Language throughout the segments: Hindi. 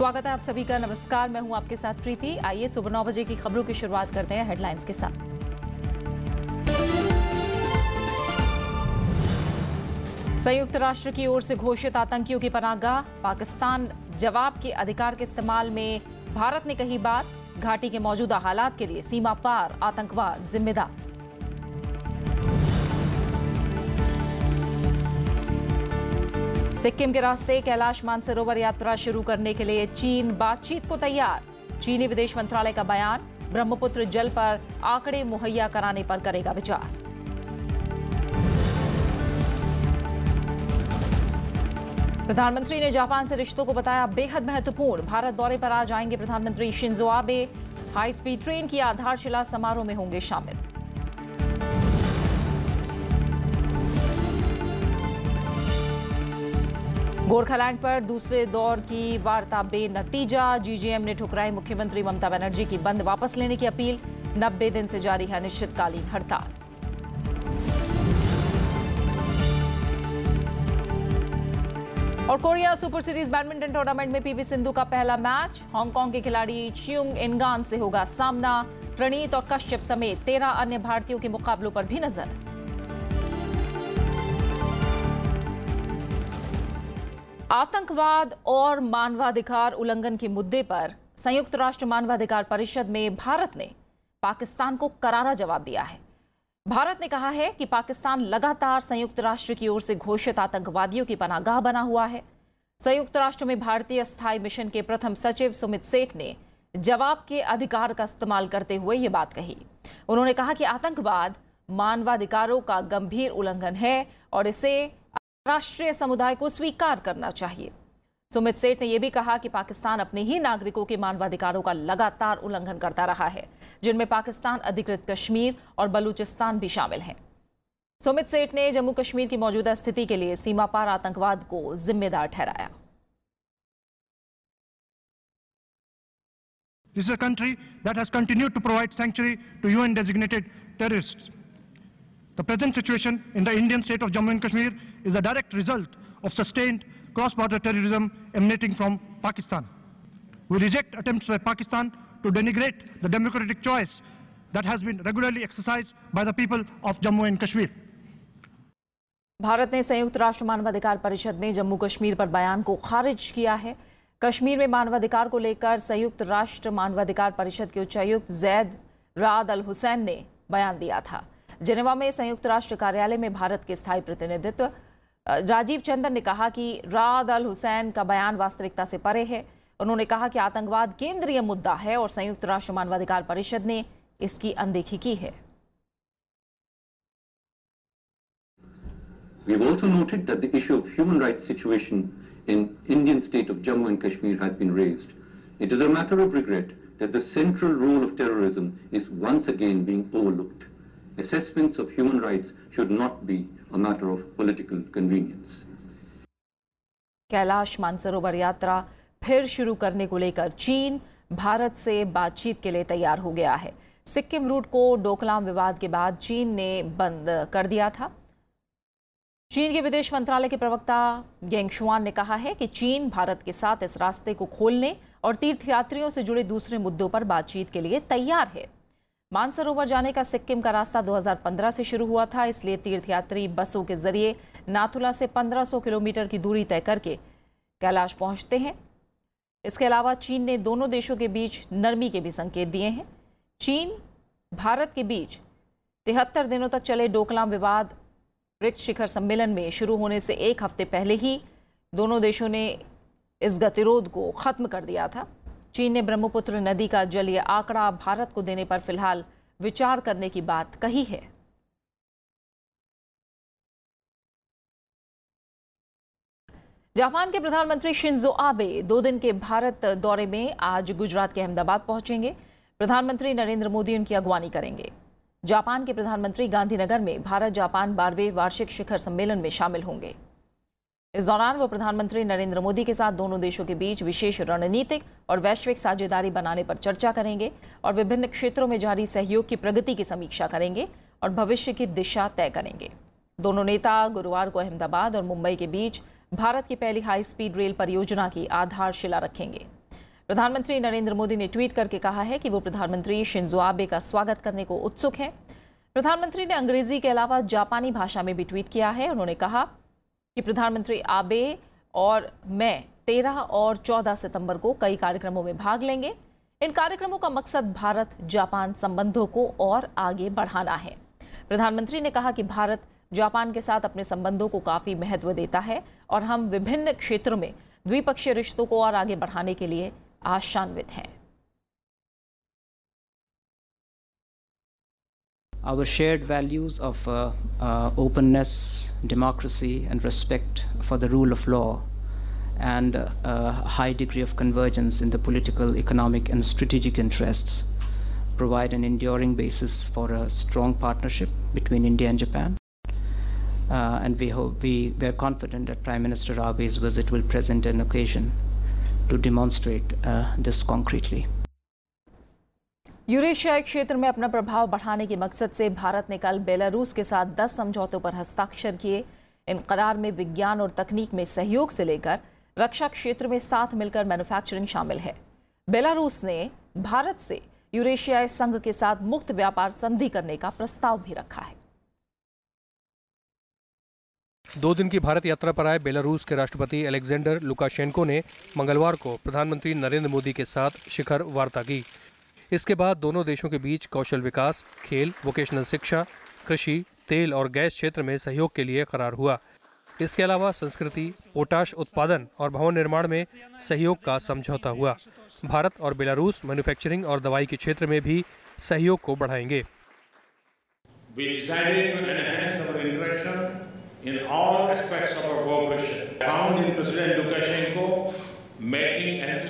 स्वागत है आप सभी का नमस्कार मैं हूं आपके साथ प्रीति आइए सुबह नौ बजे की खबरों की शुरुआत करते हैं हेडलाइंस के साथ संयुक्त राष्ट्र की ओर से घोषित आतंकियों की पनागाह पाकिस्तान जवाब के अधिकार के इस्तेमाल में भारत ने कही बात घाटी के मौजूदा हालात के लिए सीमा पार आतंकवाद जिम्मेदार सिक्किम के रास्ते कैलाश मानसरोवर यात्रा शुरू करने के लिए चीन बातचीत को तैयार चीनी विदेश मंत्रालय का बयान ब्रह्मपुत्र जल पर आंकड़े मुहैया कराने पर करेगा विचार प्रधानमंत्री ने जापान से रिश्तों को बताया बेहद महत्वपूर्ण भारत दौरे पर आज आएंगे प्रधानमंत्री Shinzo Abe high speed train की आधारशिला समारोह में होंगे शामिल गोरखालैंड पर दूसरे दौर की वार्ता बेनतीजा जीजीएम ने ठुकराई मुख्यमंत्री ममता बनर्जी की बंद वापस लेने की अपील नब्बे दिन से जारी है अनिश्चितकालीन हड़ताल और Korea Super Series badminton tournament में पीवी सिंधु का पहला मैच हांगकांग के खिलाड़ी च्यूंग इनगान से होगा सामना प्रणीत और कश्यप समेत तेरह अन्य भारतीयों के मुकाबलों पर भी नजर आतंकवाद और मानवाधिकार उल्लंघन के मुद्दे पर संयुक्त राष्ट्र मानवाधिकार परिषद में भारत ने पाकिस्तान को करारा जवाब दिया है भारत ने कहा है कि पाकिस्तान लगातार संयुक्त राष्ट्र की ओर से घोषित आतंकवादियों की पनागाह बना हुआ है संयुक्त राष्ट्र में भारतीय स्थायी मिशन के प्रथम सचिव सुमित सेठ ने जवाब के अधिकार का इस्तेमाल करते हुए ये बात कही उन्होंने कहा कि आतंकवाद मानवाधिकारों का गंभीर उल्लंघन है और इसे राष्ट्रीय समुदाय को स्वीकार करना चाहिए सुमित सेठ ने यह भी कहा कि पाकिस्तान अपने ही नागरिकों के मानवाधिकारों का लगातार उल्लंघन करता रहा है जिनमें पाकिस्तान अधिकृत कश्मीर और बलूचिस्तान भी शामिल हैं सुमित सेठ ने जम्मू कश्मीर की मौजूदा स्थिति के लिए सीमा पार आतंकवाद को जिम्मेदार ठहराया This is a country that has continued to provide sanctuary to UN designated terrorists. The present situation in the Indian state of Jammu and Kashmir is a direct result of sustained cross-border terrorism emanating from Pakistan. We reject attempts by Pakistan to denigrate the democratic choice that has been regularly exercised by the people of Jammu and Kashmir. Bharat ने संयुक्त राष्ट्र मानवाधिकार परिषद में जम्मू कश्मीर पर बयान को खारिज किया है कश्मीर में मानवाधिकार को लेकर संयुक्त राष्ट्र मानवाधिकार परिषद के उच्चायुक्त जैद राद अल हुसैन ने बयान दिया था जेनेवा में संयुक्त राष्ट्र कार्यालय में भारत के स्थायी प्रतिनिधित्व राजीव चंदन ने कहा कि राद अल हुसैन का बयान वास्तविकता से परे है उन्होंने कहा कि आतंकवाद केंद्रीय मुद्दा है और संयुक्त राष्ट्र मानवाधिकार परिषद ने इसकी अनदेखी की है We've also noted that the issue of human rights situation in Indian state of Jammu and Kashmir has been raised. It is a matter of regret that the central role of terrorism is once again being overlooked. assessments of human rights should not be a matter of political convenience. Kailash Mansarovar यात्रा फिर शुरू करने को लेकर चीन भारत से बातचीत के लिए तैयार हो गया है सिक्किम रूट को डोकलाम विवाद के बाद चीन ने बंद कर दिया था चीन के विदेश मंत्रालय के प्रवक्ता गेंगशुआन ने कहा है कि चीन भारत के साथ इस रास्ते को खोलने और तीर्थयात्रियों से जुड़े दूसरे मुद्दों पर बातचीत के लिए तैयार है मानसरोवर जाने का सिक्किम का रास्ता 2015 से शुरू हुआ था इसलिए तीर्थयात्री बसों के जरिए नाथुला से 1500 किलोमीटर की दूरी तय करके कैलाश पहुंचते हैं इसके अलावा चीन ने दोनों देशों के बीच नरमी के भी संकेत दिए हैं चीन भारत के बीच तिहत्तर दिनों तक चले डोकलाम विवाद ब्रिक्स शिखर सम्मेलन में शुरू होने से एक हफ्ते पहले ही दोनों देशों ने इस गतिरोध को ख़त्म कर दिया था चीन ने ब्रह्मपुत्र नदी का जलीय आंकड़ा भारत को देने पर फिलहाल विचार करने की बात कही है जापान के प्रधानमंत्री शिंजो आबे दो दिन के भारत दौरे में आज गुजरात के अहमदाबाद पहुंचेंगे प्रधानमंत्री नरेंद्र मोदी उनकी अगवानी करेंगे जापान के प्रधानमंत्री गांधीनगर में भारत जापान बारहवें वार्षिक शिखर सम्मेलन में शामिल होंगे इस दौरान वो प्रधानमंत्री नरेंद्र मोदी के साथ दोनों देशों के बीच विशेष रणनीतिक और वैश्विक साझेदारी बनाने पर चर्चा करेंगे और विभिन्न क्षेत्रों में जारी सहयोग की प्रगति की समीक्षा करेंगे और भविष्य की दिशा तय करेंगे दोनों नेता गुरुवार को अहमदाबाद और मुंबई के बीच भारत की पहली हाई स्पीड रेल परियोजना की आधारशिला रखेंगे प्रधानमंत्री नरेंद्र मोदी ने ट्वीट करके कहा है कि वो प्रधानमंत्री शिंजो आबे का स्वागत करने को उत्सुक हैं प्रधानमंत्री ने अंग्रेजी के अलावा जापानी भाषा में भी ट्वीट किया है उन्होंने कहा कि प्रधानमंत्री आबे और मैं 13 और 14 सितंबर को कई कार्यक्रमों में भाग लेंगे इन कार्यक्रमों का मकसद भारत जापान संबंधों को और आगे बढ़ाना है प्रधानमंत्री ने कहा कि भारत जापान के साथ अपने संबंधों को काफ़ी महत्व देता है और हम विभिन्न क्षेत्रों में द्विपक्षीय रिश्तों को और आगे बढ़ाने के लिए आशान्वित हैं our shared values of uh, uh, openness, democracy, and respect for the rule of law, and uh, a high degree of convergence in the political, economic, and strategic interests provide an enduring basis for a strong partnership between India and Japan. Uh, and we hope we, we are confident that Prime Minister Abe's visit will present an occasion to demonstrate uh, this concretely. यूरेशियाई क्षेत्र में अपना प्रभाव बढ़ाने के मकसद से भारत ने कल बेलारूस के साथ 10 समझौतों पर हस्ताक्षर किए इन करार में विज्ञान और तकनीक में सहयोग से लेकर रक्षा क्षेत्र में साथ मिलकर मैन्युफैक्चरिंग शामिल है बेलारूस ने भारत से यूरेशियाई संघ के साथ मुक्त व्यापार संधि करने का प्रस्ताव भी रखा है दो दिन की भारत यात्रा पर आए बेलारूस के राष्ट्रपति अलेक्जेंडर लुकाशेंको ने मंगलवार को प्रधानमंत्री नरेंद्र मोदी के साथ शिखर वार्ता की इसके बाद दोनों देशों के बीच कौशल विकास खेल वोकेशनल शिक्षा कृषि तेल और गैस क्षेत्र में सहयोग के लिए करार हुआ इसके अलावा संस्कृति पोटाश उत्पादन और भवन निर्माण में सहयोग का समझौता हुआ भारत और बेलारूस मैन्युफैक्चरिंग और दवाई के क्षेत्र में भी सहयोग को बढ़ाएंगे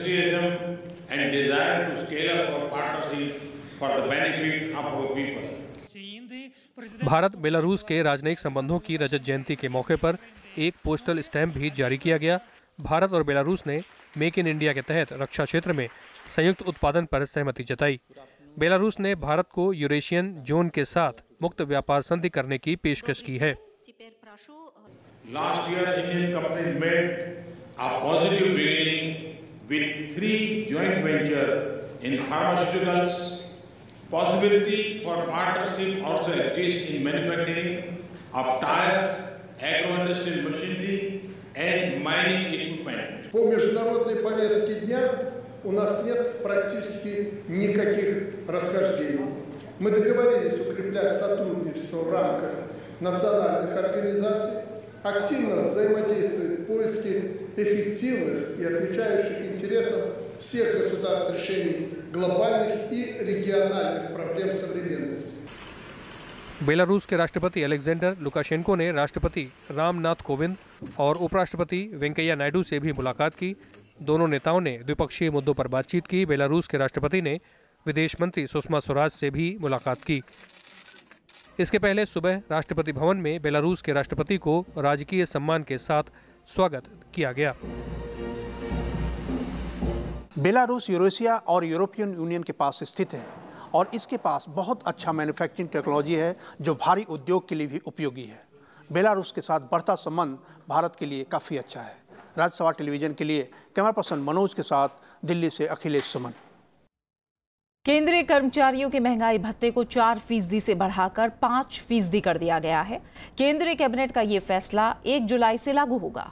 We and desire to scale up our partnership for the benefit of our people. Bharat Belarus के राजनयिक संबंधों की रजत जयंती के मौके पर एक पोस्टल स्टैंप भी जारी किया गया भारत और बेलारूस ने मेक इन इंडिया के तहत रक्षा क्षेत्र में संयुक्त उत्पादन पर सहमति जताई बेलारूस ने भारत को यूरेशियन जोन के साथ मुक्त व्यापार संधि करने की पेशकश की है with three joint venture in pharmaceuticals. Possibilities for partnership also exist in manufacturing of tires, agro-industrial machinery and mining equipment. По международной повестке дня у нас нет практически никаких расхождений. Мы договорились укреплять сотрудничество в рамках национальных организаций, активно взаимодействует в поиске эффективных и отвечающих интересам всех государств решений глобальных и региональных проблем современности. Belarus के राष्ट्रपति अलेक्जेंडर लुकाशेंको ने राष्ट्रपति रामनाथ कोविंद और उपराष्ट्रपति वेंकैया नायडू से भी मुलाकात की दोनों नेताओं ने द्विपक्षीय मुद्दों पर बातचीत की बेलारूस के राष्ट्रपति ने विदेश मंत्री सुषमा स्वराज से भी मुलाकात की इसके पहले सुबह राष्ट्रपति भवन में बेलारूस के राष्ट्रपति को राजकीय सम्मान के साथ स्वागत किया गया बेलारूस यूरोसिया और यूरोपियन यूनियन के पास स्थित है और इसके पास बहुत अच्छा मैन्युफैक्चरिंग टेक्नोलॉजी है जो भारी उद्योग के लिए भी उपयोगी है बेलारूस के साथ बढ़ता संबंध भारत के लिए काफ़ी अच्छा है राज्यसभा टेलीविजन के लिए कैमरा पर्सन मनोज के साथ दिल्ली से अखिलेश सुमन केंद्रीय कर्मचारियों के महंगाई भत्ते को चार फीसदी से बढ़ाकर पाँच फीसदी कर दिया गया है केंद्रीय कैबिनेट का यह फैसला एक जुलाई से लागू होगा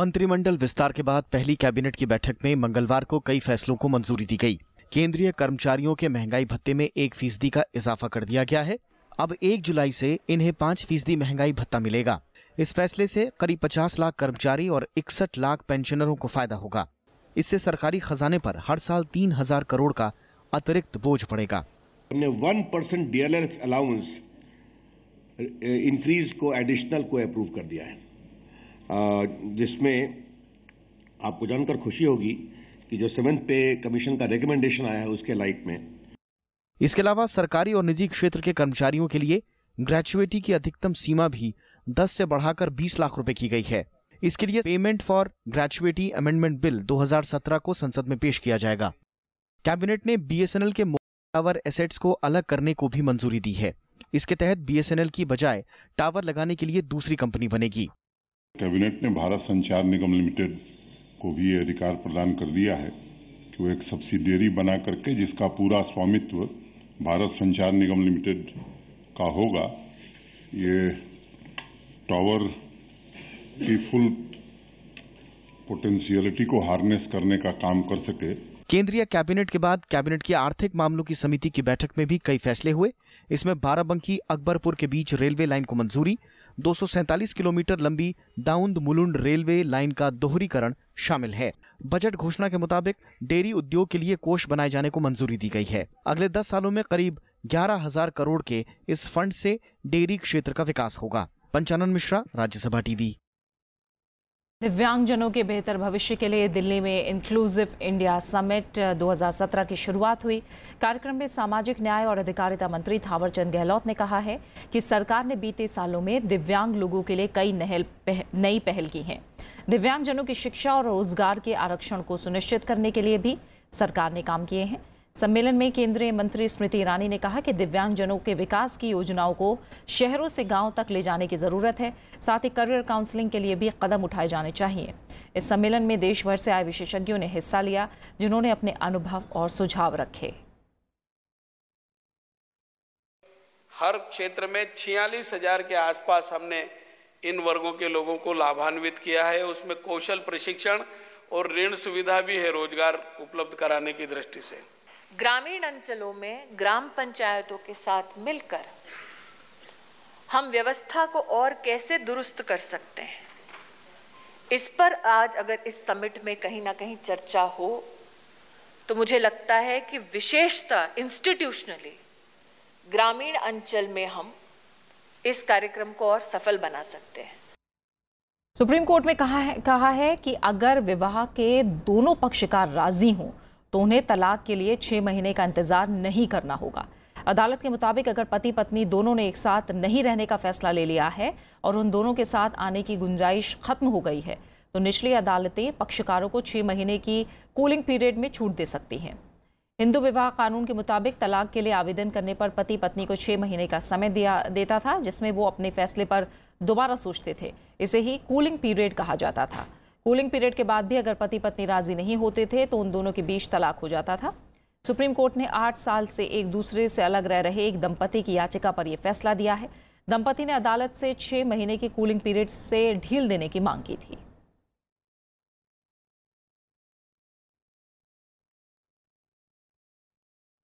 मंत्रिमंडल विस्तार के बाद पहली कैबिनेट की बैठक में मंगलवार को कई फैसलों को मंजूरी दी गई केंद्रीय कर्मचारियों के महंगाई भत्ते में एक फीसदी का इजाफा कर दिया गया है अब एक जुलाई से इन्हें पाँच फीसदी महंगाई भत्ता मिलेगा इस फैसले से करीब 50 लाख कर्मचारी और इकसठ लाख पेंशनरों को फायदा होगा इससे सरकारी खजाने पर हर साल तीन हजार करोड़ का अतिरिक्त बोझ पड़ेगा हमने one percent DLS allowance increase को एडिशनल को अप्रूव कर दिया है जिसमें आपको जानकर खुशी होगी कि जो सेवेंथ पे कमीशन का रिकमेंडेशन आया है उसके लाइट में इसके अलावा सरकारी और निजी क्षेत्र के कर्मचारियों के लिए ग्रेचुएटी की अधिकतम सीमा भी 10 से बढ़ाकर 20 लाख रुपए की गई है इसके लिए payment for gratuity amendment bill 2017 को संसद में पेश किया जाएगा कैबिनेट ने बीएसएनएल के टावर एसेट्स को अलग करने को भी मंजूरी दी है इसके तहत बीएसएनएल की बजाय टावर लगाने के लिए दूसरी कंपनी बनेगी कैबिनेट ने भारत संचार निगम लिमिटेड को भी अधिकार प्रदान कर दिया है कि वो एक सब्सिडियरी बना करके जिसका पूरा स्वामित्व भारत संचार निगम लिमिटेड का होगा ये टावर की फुल पोटेंशियलिटी को हार्नेस करने का काम कर सके केंद्रीय कैबिनेट के बाद कैबिनेट की आर्थिक मामलों की समिति की बैठक में भी कई फैसले हुए इसमें बाराबंकी अकबरपुर के बीच रेलवे लाइन को मंजूरी दो किलोमीटर लंबी दाउंद मुलुंड रेलवे लाइन का दोहरीकरण शामिल है बजट घोषणा के मुताबिक डेयरी उद्योग के लिए कोष बनाए जाने को मंजूरी दी गई है अगले दस सालों में करीब ग्यारह हजार करोड़ के इस फंड से डेयरी क्षेत्र का विकास होगा पंचानन मिश्रा राज्यसभा टीवी दिव्यांगजनों के बेहतर भविष्य के लिए दिल्ली में इंक्लूसिव इंडिया समिट 2017 की शुरुआत हुई कार्यक्रम में सामाजिक न्याय और अधिकारिता मंत्री थावरचंद गहलोत ने कहा है कि सरकार ने बीते सालों में दिव्यांग लोगों के लिए कई नहल पह, नई पहल की हैं दिव्यांगजनों की शिक्षा और रोजगार के आरक्षण को सुनिश्चित करने के लिए भी सरकार ने काम किए हैं सम्मेलन में केंद्रीय मंत्री स्मृति ईरानी ने कहा कि दिव्यांगजनों के विकास की योजनाओं को शहरों से गांव तक ले जाने की ज़रूरत है साथ ही करियर काउंसलिंग के लिए भी कदम उठाए जाने चाहिए इस सम्मेलन में देश भर से आए विशेषज्ञों ने हिस्सा लिया जिन्होंने अपने अनुभव और सुझाव रखे हर क्षेत्र में छियालीस हजार के आसपास हमने इन वर्गों के लोगों को लाभान्वित किया है उसमें कौशल प्रशिक्षण और ऋण सुविधा भी है रोजगार उपलब्ध कराने की दृष्टि से ग्रामीण अंचलों में ग्राम पंचायतों के साथ मिलकर हम व्यवस्था को और कैसे दुरुस्त कर सकते हैं इस पर आज अगर इस समिट में कहीं ना कहीं चर्चा हो तो मुझे लगता है कि विशेषतः इंस्टीट्यूशनली ग्रामीण अंचल में हम इस कार्यक्रम को और सफल बना सकते हैं सुप्रीम कोर्ट में कहा है कहा है कि अगर विवाह के दोनों पक्षकार राजी हों तो उन्हें तलाक के लिए छः महीने का इंतज़ार नहीं करना होगा अदालत के मुताबिक अगर पति पत्नी दोनों ने एक साथ नहीं रहने का फैसला ले लिया है और उन दोनों के साथ आने की गुंजाइश खत्म हो गई है तो निचली अदालतें पक्षकारों को छः महीने की कूलिंग पीरियड में छूट दे सकती हैं हिंदू विवाह कानून के मुताबिक तलाक के लिए आवेदन करने पर पति पत्नी को छः महीने का समय दिया देता था जिसमें वो अपने फैसले पर दोबारा सोचते थे इसे ही कूलिंग पीरियड कहा जाता था कूलिंग पीरियड के बाद भी अगर पति पत्नी राजी नहीं होते थे तो उन दोनों के बीच तलाक हो जाता था सुप्रीम कोर्ट ने आठ साल से एक दूसरे से अलग रह रहे एक दंपति की याचिका पर यह फैसला दिया है दंपति ने अदालत से छह महीने की कूलिंग पीरियड से ढील देने की मांग की थी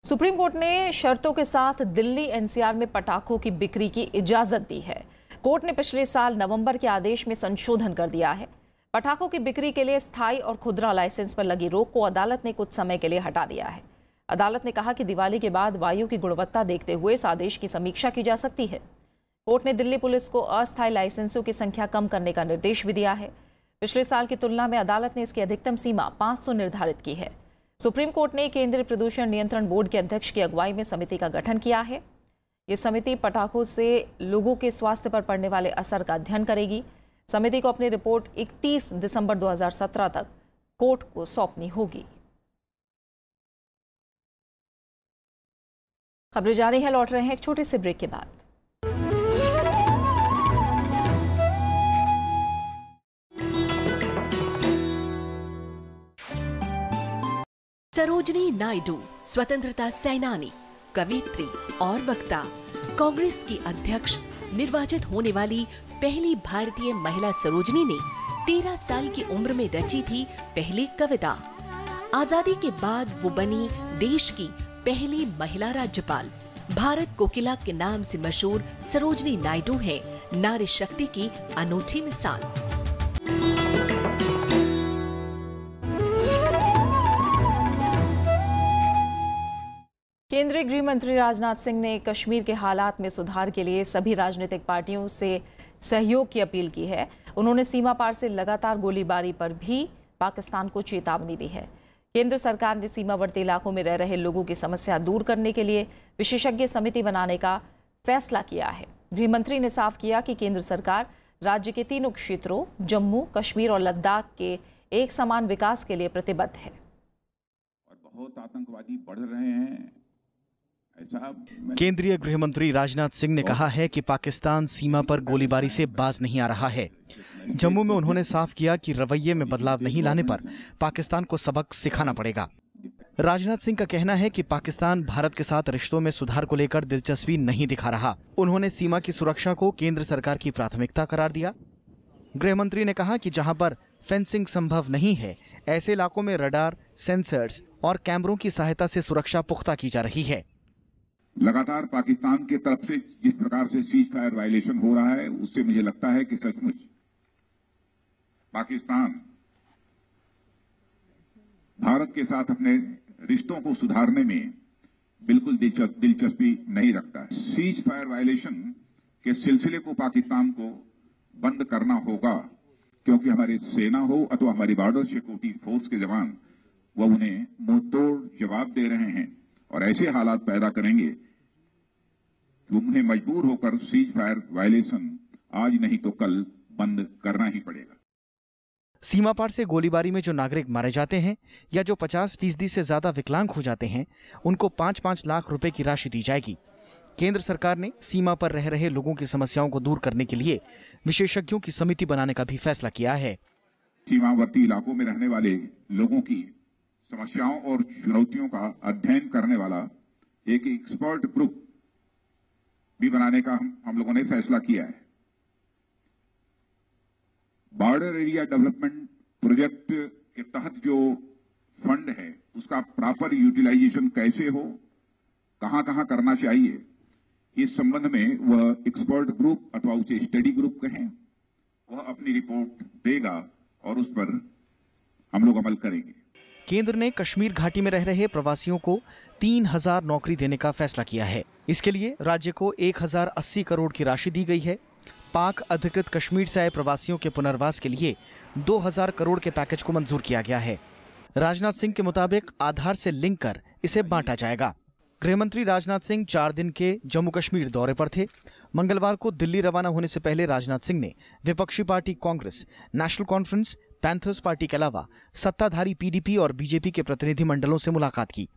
सुप्रीम कोर्ट ने शर्तों के साथ दिल्ली एनसीआर में पटाखों की बिक्री की इजाजत दी है कोर्ट ने पिछले साल नवंबर के आदेश में संशोधन कर दिया है पटाखों की बिक्री के लिए स्थायी और खुदरा लाइसेंस पर लगी रोक को अदालत ने कुछ समय के लिए हटा दिया है अदालत ने कहा कि दिवाली के बाद वायु की गुणवत्ता देखते हुए इस आदेश की समीक्षा की जा सकती है कोर्ट ने दिल्ली पुलिस को अस्थायी लाइसेंसों की संख्या कम करने का निर्देश भी दिया है पिछले साल की तुलना में अदालत ने इसकी अधिकतम सीमा 500 निर्धारित की है सुप्रीम कोर्ट ने केंद्रीय प्रदूषण नियंत्रण बोर्ड के अध्यक्ष की अगुवाई में समिति का गठन किया है ये समिति पटाखों से लोगों के स्वास्थ्य पर पड़ने वाले असर का अध्ययन करेगी समिति को अपनी रिपोर्ट 31 दिसंबर 2017 तक कोर्ट को सौंपनी होगी खबरें जारी है लौट रहे हैं एक छोटे से ब्रेक के बाद सरोजनी नायडू स्वतंत्रता सेनानी कवित्री और वक्ता कांग्रेस की अध्यक्ष निर्वाचित होने वाली पहली भारतीय महिला सरोजनी ने तेरह साल की उम्र में रची थी पहली कविता आजादी के बाद वो बनी देश की पहली महिला राज्यपाल भारत कोकिला के नाम से मशहूर सरोजनी नायडू है नारी शक्ति की अनूठी मिसाल केंद्रीय गृह मंत्री राजनाथ सिंह ने कश्मीर के हालात में सुधार के लिए सभी राजनीतिक पार्टियों से सहयोग की अपील की है उन्होंने सीमा पार से लगातार गोलीबारी पर भी पाकिस्तान को चेतावनी दी है केंद्र सरकार ने सीमावर्ती इलाकों में रह रहे लोगों की समस्या दूर करने के लिए विशेषज्ञ समिति बनाने का फैसला किया है गृहमंत्री ने साफ किया कि केंद्र सरकार राज्य के तीनों क्षेत्रों जम्मू कश्मीर और लद्दाख के एक समान विकास के लिए प्रतिबद्ध है और बहुत आतंकवादी बढ़ रहे हैं केंद्रीय गृह मंत्री राजनाथ सिंह ने कहा है कि पाकिस्तान सीमा पर गोलीबारी से बाज नहीं आ रहा है जम्मू में उन्होंने साफ किया कि रवैये में बदलाव नहीं लाने पर पाकिस्तान को सबक सिखाना पड़ेगा राजनाथ सिंह का कहना है कि पाकिस्तान भारत के साथ रिश्तों में सुधार को लेकर दिलचस्पी नहीं दिखा रहा उन्होंने सीमा की सुरक्षा को केंद्र सरकार की प्राथमिकता करार दिया गृह मंत्री ने कहा कि जहां पर फेंसिंग संभव नहीं है ऐसे इलाकों में रडार सेंसर्स और कैमरों की सहायता से सुरक्षा पुख्ता की जा रही है लगातार पाकिस्तान के तरफ से जिस प्रकार से सीज फायर वायलेशन हो रहा है उससे मुझे लगता है कि सचमुच पाकिस्तान भारत के साथ अपने रिश्तों को सुधारने में बिल्कुल दिलचस्पी नहीं रखता है सीज फायर वायलेशन के सिलसिले को पाकिस्तान को बंद करना होगा क्योंकि हमारी सेना हो अथवा हमारी बॉर्डर सिक्योरिटी फोर्स के जवान वह उन्हें मुंहतोड़ जवाब दे रहे हैं और ऐसे हालात पैदा करेंगे तुमने मजबूर होकर सीज फायर वायलेशन आज नहीं तो कल बंद करना ही पड़ेगा सीमा पार से गोलीबारी में जो नागरिक मारे जाते हैं या जो 50 फीसदी से ज्यादा विकलांग हो जाते हैं उनको पाँच पाँच लाख रुपए की राशि दी जाएगी केंद्र सरकार ने सीमा पर रह रहे लोगों की समस्याओं को दूर करने के लिए विशेषज्ञों की समिति बनाने का भी फैसला किया है सीमावर्ती इलाकों में रहने वाले लोगों की समस्याओं और चुनौतियों का अध्ययन करने वाला एक एक्सपर्ट ग्रुप भी बनाने का हम हम लोगों ने फैसला किया है बॉर्डर एरिया डेवलपमेंट प्रोजेक्ट के तहत जो फंड है उसका प्रॉपर यूटिलाइजेशन कैसे हो कहां कहां करना चाहिए इस संबंध में वह एक्सपर्ट ग्रुप अथवा उसे स्टडी ग्रुप कहें वह अपनी रिपोर्ट देगा और उस पर हम लोग अमल करेंगे केंद्र ने कश्मीर घाटी में रह रहे प्रवासियों को तीन हजार नौकरी देने का फैसला किया है इसके लिए राज्य को एक हजार अस्सी करोड़ की राशि दी गई है पाक अधिकृत कश्मीर से आए प्रवासियों के पुनर्वास के लिए दो हजार करोड़ के पैकेज को मंजूर किया गया है राजनाथ सिंह के मुताबिक आधार से लिंक कर इसे बांटा जाएगा गृह मंत्री राजनाथ सिंह चार दिन के जम्मू कश्मीर दौरे पर थे मंगलवार को दिल्ली रवाना होने से पहले राजनाथ सिंह ने विपक्षी पार्टी कांग्रेस नेशनल कॉन्फ्रेंस पैंथर्स पार्टी के अलावा सत्ताधारी पीडीपी और बीजेपी के प्रतिनिधि मंडलों से मुलाकात की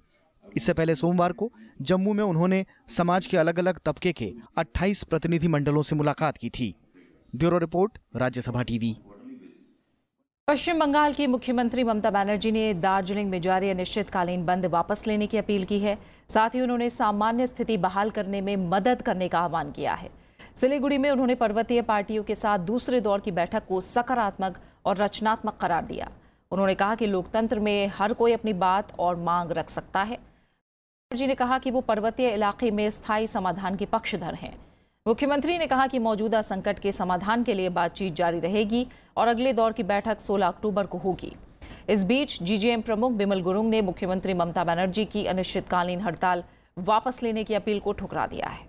इससे पहले सोमवार को जम्मू में उन्होंने समाज के अलग अलग तबके के 28 प्रतिनिधि मंडलों से मुलाकात की थी bureau report Rajya Sabha TV Paschim Bengal की मुख्यमंत्री ममता बनर्जी ने दार्जिलिंग में जारी अनिश्चितकालीन बंद वापस लेने की अपील की है साथ ही उन्होंने सामान्य स्थिति बहाल करने में मदद करने का आह्वान किया है सिलीगुड़ी में उन्होंने पर्वतीय पार्टियों के साथ दूसरे दौर की बैठक को सकारात्मक और रचनात्मक करार दिया उन्होंने कहा कि लोकतंत्र में हर कोई अपनी बात और मांग रख सकता है जी ने कहा कि वो पर्वतीय इलाके में स्थायी समाधान के पक्षधर हैं मुख्यमंत्री ने कहा कि मौजूदा संकट के समाधान के लिए बातचीत जारी रहेगी और अगले दौर की बैठक 16 अक्टूबर को होगी इस बीच जीजीएम प्रमुख बिमल गुरुंग ने मुख्यमंत्री ममता बनर्जी की अनिश्चितकालीन हड़ताल वापस लेने की अपील को ठुकरा दिया है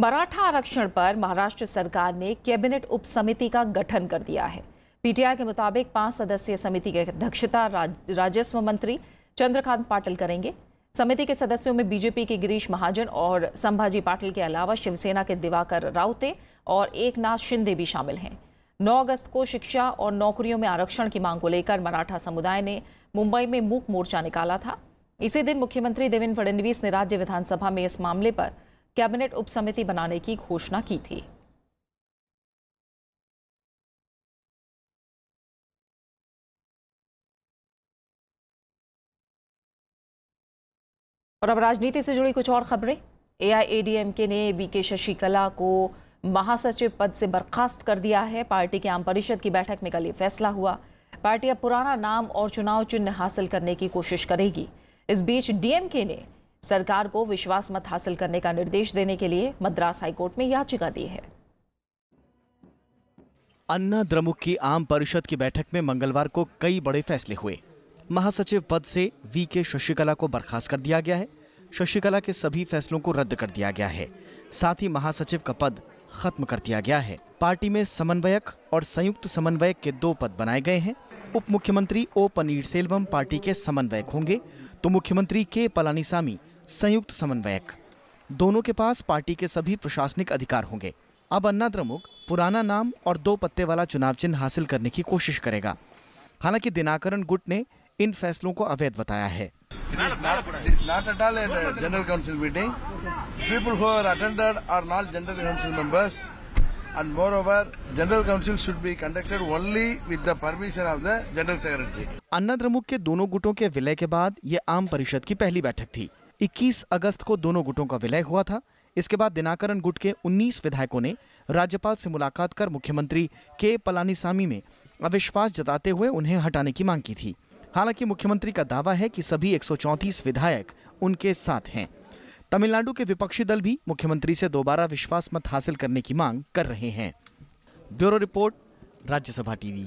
मराठा आरक्षण पर महाराष्ट्र सरकार ने कैबिनेट उपसमिति का गठन कर दिया है पीटीआई के मुताबिक पांच सदस्यीय समिति की अध्यक्षता राजस्व मंत्री चंद्रकांत पाटिल करेंगे समिति के सदस्यों में बीजेपी के गिरीश महाजन और संभाजी पाटिल के अलावा शिवसेना के दिवाकर राउते और एकनाथ शिंदे भी शामिल हैं 9 अगस्त को शिक्षा और नौकरियों में आरक्षण की मांग को लेकर मराठा समुदाय ने मुंबई में मूक मोर्चा निकाला था इसी दिन मुख्यमंत्री देवेंद्र फडणवीस ने राज्य विधानसभा में इस मामले पर कैबिनेट उपसमिति बनाने की घोषणा की थी और अब राजनीति से जुड़ी कुछ और खबरें एआईएडीएमके ने बी के शशिकला को महासचिव पद से बर्खास्त कर दिया है पार्टी की आम परिषद की बैठक में कल ये फैसला हुआ पार्टी अब पुराना नाम और चुनाव चिन्ह हासिल करने की कोशिश करेगी इस बीच डीएमके ने सरकार को विश्वास मत हासिल करने का निर्देश देने के लिए मद्रास हाईकोर्ट में याचिका दी है अन्ना द्रमुक की आम परिषद की बैठक में मंगलवार को कई बड़े फैसले हुए महासचिव पद से वी के शशिकला को बर्खास्त कर दिया गया है शशिकला के सभी फैसलों को रद्द कर दिया गया है साथ ही महासचिव का पद खत्म कर दिया गया है पार्टी में समन्वयक और संयुक्त समन्वयक के दो पद बनाए गए हैं उप मुख्यमंत्री ओ पनीर सेल्वम पार्टी के समन्वयक होंगे तो मुख्यमंत्री के पलानीसामी संयुक्त समन्वयक दोनों के पास पार्टी के सभी प्रशासनिक अधिकार होंगे अब अन्ना द्रमुक पुराना नाम और दो पत्ते वाला चुनाव चिन्ह हासिल करने की कोशिश करेगा हालांकि दिनाकरण गुट ने इन फैसलों को अवैध बताया है general council meeting people attended are not general council members Anna के दोनों गुटों के विलय के बाद ये आम परिषद की पहली बैठक थी 21 अगस्त को दोनों गुटों का विलय हुआ था इसके बाद दिनाकरण गुट के 19 विधायकों ने राज्यपाल से मुलाकात कर मुख्यमंत्री के पलानीसामी में अविश्वास जताते हुए उन्हें हटाने की मांग की थी हालांकि मुख्यमंत्री का दावा है कि सभी 134 विधायक उनके साथ हैं तमिलनाडु के विपक्षी दल भी मुख्यमंत्री से दोबारा विश्वास मत हासिल करने की मांग कर रहे हैं ब्यूरो रिपोर्ट राज्यसभा टीवी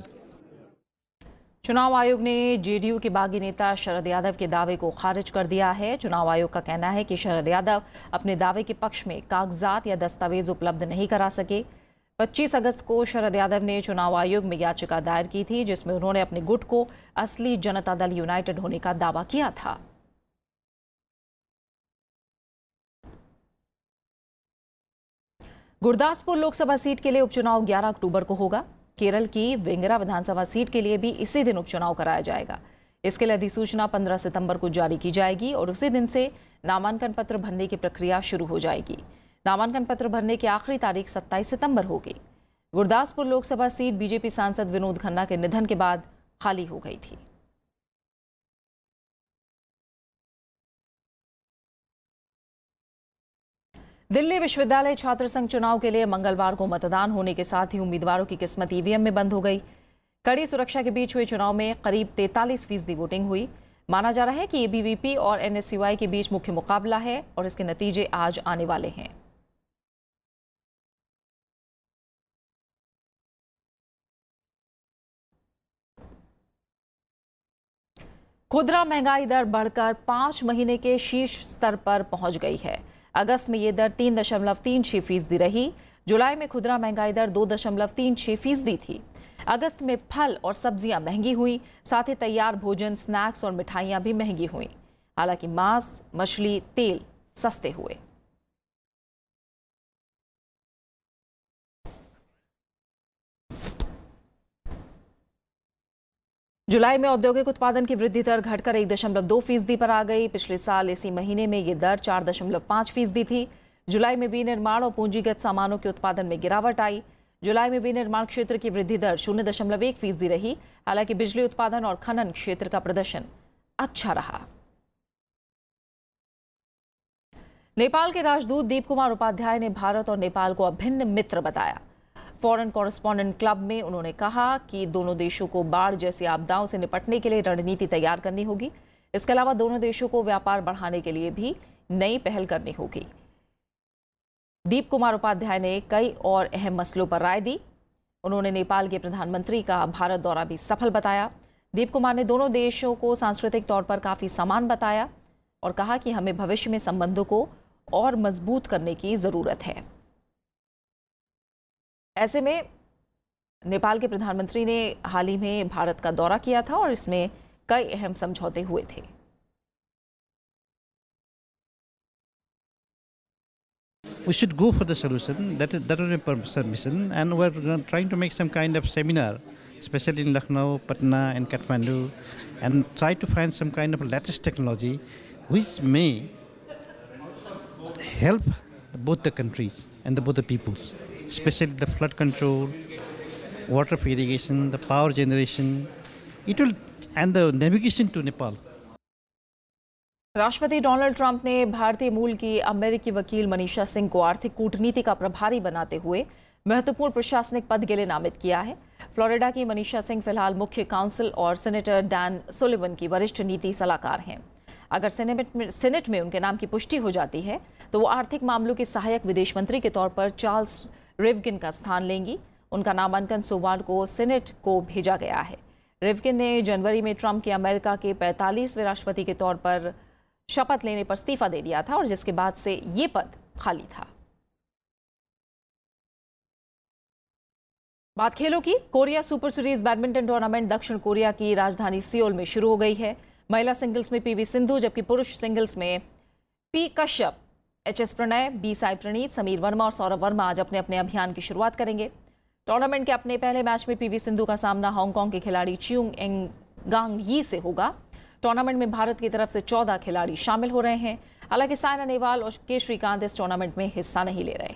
चुनाव आयोग ने जेडीयू के बागी नेता शरद यादव के दावे को खारिज कर दिया है चुनाव आयोग का कहना है कि शरद यादव अपने दावे के पक्ष में कागजात या दस्तावेज उपलब्ध नहीं करा सके 25 अगस्त को शरद यादव ने चुनाव आयोग में याचिका दायर की थी जिसमें उन्होंने अपने गुट को असली जनता दल यूनाइटेड होने का दावा किया था गुरदासपुर लोकसभा सीट के लिए उपचुनाव 11 अक्टूबर को होगा केरल की वेंगरा विधानसभा सीट के लिए भी इसी दिन उपचुनाव कराया जाएगा इसके लिए अधिसूचना 15 सितंबर को जारी की जाएगी और उसी दिन से नामांकन पत्र भरने की प्रक्रिया शुरू हो जाएगी नामांकन पत्र भरने की आखिरी तारीख 27 सितंबर होगी गुरदासपुर लोकसभा सीट बीजेपी सांसद विनोद खन्ना के निधन के बाद खाली हो गई थी दिल्ली विश्वविद्यालय छात्र संघ चुनाव के लिए मंगलवार को मतदान होने के साथ ही उम्मीदवारों की किस्मत ईवीएम में बंद हो गई कड़ी सुरक्षा के बीच हुए चुनाव में करीब तैतालीस फीसदी वोटिंग हुई माना जा रहा है कि एबीवीपी और एनएसयूआई के बीच मुख्य मुकाबला है और इसके नतीजे आज आने वाले हैं खुदरा महंगाई दर बढ़कर पाँच महीने के शीर्ष स्तर पर पहुंच गई है अगस्त में ये दर तीन दशमलव तीन छः फीसदी रही जुलाई में खुदरा महंगाई दर दो दशमलव तीन छः फीसदी थी अगस्त में फल और सब्जियां महंगी हुई साथ ही तैयार भोजन स्नैक्स और मिठाइयां भी महंगी हुई हालांकि मांस मछली तेल सस्ते हुए जुलाई में औद्योगिक उत्पादन की वृद्धि दर घटकर एक दशमलव दो फीसदी पर आ गई पिछले साल इसी महीने में ये दर चार दशमलव पांच फीसदी थी जुलाई में विनिर्माण और पूंजीगत सामानों के उत्पादन में गिरावट आई जुलाई में विनिर्माण क्षेत्र की वृद्धि दर शून्य दशमलव एक फीसदी रही हालांकि बिजली उत्पादन और खनन क्षेत्र का प्रदर्शन अच्छा रहा नेपाल के राजदूत दीप कुमार उपाध्याय ने भारत और नेपाल को अभिन्न मित्र बताया फॉरेन कॉरेस्पॉन्डेंट क्लब में उन्होंने कहा कि दोनों देशों को बाढ़ जैसी आपदाओं से निपटने के लिए रणनीति तैयार करनी होगी इसके अलावा दोनों देशों को व्यापार बढ़ाने के लिए भी नई पहल करनी होगी दीप कुमार उपाध्याय ने कई और अहम मसलों पर राय दी उन्होंने नेपाल के प्रधानमंत्री का भारत दौरा भी सफल बताया दीप कुमार ने दोनों देशों को सांस्कृतिक तौर पर काफ़ी समान बताया और कहा कि हमें भविष्य में संबंधों को और मजबूत करने की ज़रूरत है ऐसे में नेपाल के प्रधानमंत्री ने हाल ही में भारत का दौरा किया था और इसमें कई अहम समझौते हुए थे we should go for the solution. That is that was my submission, and we're trying to make some kind of seminar, especially in Lucknow, Patna, and Kathmandu, and try to find some kind of latest technology, which may help both the countries and the, both the peoples. especially the flood control, water irrigation, the power generation, it will and the navigation to Nepal. राष्ट्रपति डोनाल्ड ट्रंप ने भारतीय मूल की अमेरिकी वकील मनीषा सिंह को आर्थिक कूटनीति का प्रभारी बनाते हुए महत्वपूर्ण प्रशासनिक पद के लिए नामित किया है फ्लोरिडा की मनीषा सिंह फिलहाल मुख्य काउंसिल और सेनेटर डैन सोलिवन की वरिष्ठ नीति सलाहकार हैं अगर सेनेट में सेनेट में उनके नाम की पुष्टि हो जाती है तो वो आर्थिक मामलों के सहायक विदेश मंत्री के तौर पर चार्ल्स रिवगिन का स्थान लेंगी उनका नामांकन सोमवार को सीनेट को भेजा गया है रिवगिन ने जनवरी में ट्रंप के अमेरिका के पैंतालीसवें राष्ट्रपति के तौर पर शपथ लेने पर इस्तीफा दे दिया था और जिसके बाद से ये पद खाली था बात खेलों की Korea Super Series badminton tournament दक्षिण कोरिया की राजधानी सियोल में शुरू हो गई है महिला सिंगल्स में पीवी सिंधु जबकि पुरुष सिंगल्स में P Kashyap H S Prannoy B Sai Praneeth Sameer Verma और सौरभ वर्मा आज अपने अपने अभियान की शुरुआत करेंगे टूर्नामेंट के अपने पहले मैच में पीवी सिंधु का सामना हांगकांग के खिलाड़ी चियूंग एंग गांग यी से होगा टूर्नामेंट में भारत की तरफ से चौदह खिलाड़ी शामिल हो रहे हैं हालांकि सायना नेहवाल और के श्रीकांत इस टूर्नामेंट में हिस्सा नहीं ले रहे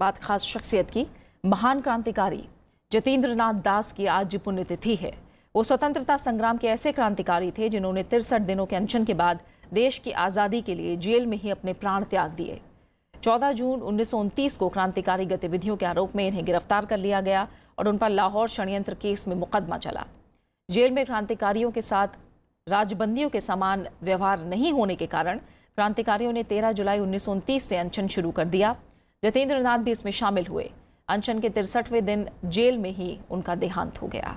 बात खास शख्सियत की महान क्रांतिकारी जतेंद्र नाथ दास की आज पुण्यतिथि है वो स्वतंत्रता संग्राम के ऐसे क्रांतिकारी थे जिन्होंने तिरसठ दिनों के अनशन के बाद देश की आज़ादी के लिए जेल में ही अपने प्राण त्याग दिए 14 जून उन्नीस को क्रांतिकारी गतिविधियों के आरोप में इन्हें गिरफ्तार कर लिया गया और उन पर लाहौर षडयंत्र केस में मुकदमा चला जेल में क्रांतिकारियों के साथ राजबंदियों के समान व्यवहार नहीं होने के कारण क्रांतिकारियों ने 13 जुलाई उन्नीस से अनशन शुरू कर दिया जतेंद्र नाथ भी इसमें शामिल हुए अनशन के तिरसठवें दिन जेल में ही उनका देहांत हो गया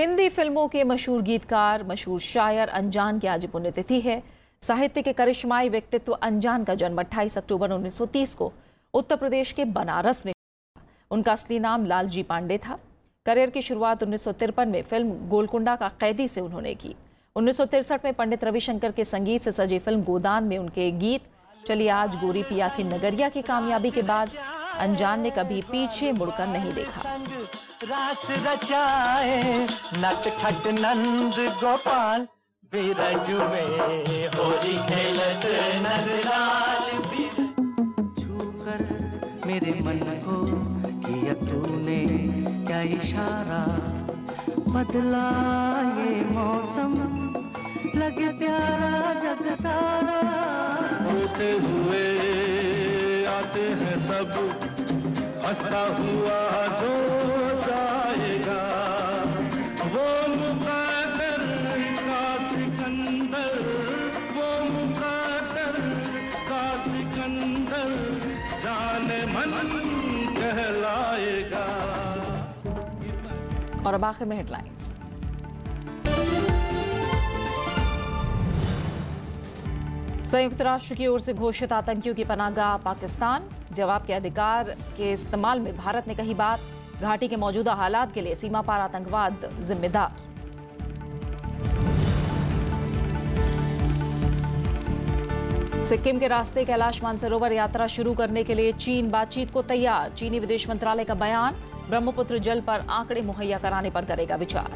हिंदी फिल्मों के मशहूर गीतकार मशहूर शायर अनजान की आज पुण्यतिथि है साहित्य के करिश्माई व्यक्तित्व अनजान का जन्म 28 अक्टूबर 1930 को उत्तर प्रदेश के बनारस में उनका असली नाम लालजी पांडे था करियर की शुरुआत उन्नीस में फिल्म गोलकुंडा का कैदी से उन्होंने की उन्नीस में पंडित रविशंकर के संगीत से सजी फिल्म गोदान में उनके गीत चलिए आज गोरी पिया की नगरिया की कामयाबी के बाद अनजान ने कभी पीछे मुड़कर नहीं देखा रास रचाए नट खट नंद गोपाल बिरज में होली खेलत नंदलाल छू मेरे मन को किया तूने क्या इशारा बदला ये मौसम लगे प्यारा जग सारा होते हुए आते हैं सब हंसता हुआ जो और अब आखिर में हेडलाइंस संयुक्त राष्ट्र की ओर से घोषित आतंकियों की पनागा पाकिस्तान जवाब के अधिकार के इस्तेमाल में भारत ने कही बात घाटी के मौजूदा हालात के लिए सीमा पार आतंकवाद जिम्मेदार सिक्किम के रास्ते कैलाश मानसरोवर यात्रा शुरू करने के लिए चीन बातचीत को तैयार चीनी विदेश मंत्रालय का बयान ब्रह्मपुत्र जल पर आंकड़े मुहैया कराने पर करेगा विचार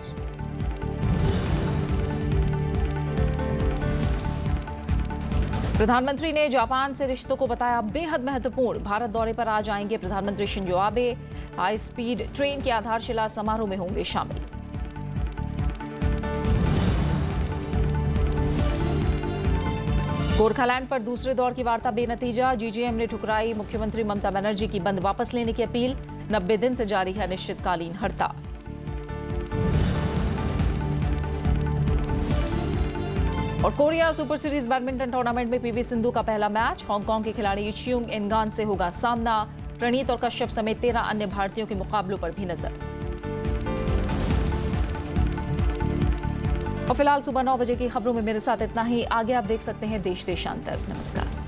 प्रधानमंत्री ने जापान से रिश्तों को बताया बेहद महत्वपूर्ण भारत दौरे पर आज आएंगे प्रधानमंत्री Shinzo Abe high speed train की आधारशिला समारोह में होंगे शामिल गोरखालैंड पर दूसरे दौर की वार्ता बेनतीजा जीजीएम ने ठुकराई मुख्यमंत्री ममता बनर्जी की बंद वापस लेने की अपील नब्बे दिन से जारी है अनिश्चितकालीन हड़ताल और Korea Super Series badminton tournament में पीवी सिंधु का पहला मैच हांगकांग के खिलाड़ी चियुंग इनगान से होगा सामना प्रणीत और कश्यप समेत तेरह अन्य भारतीयों के मुकाबलों पर भी नजर और फिलहाल सुबह नौ बजे की खबरों में मेरे साथ इतना ही आगे आप देख सकते हैं देश देशांतर नमस्कार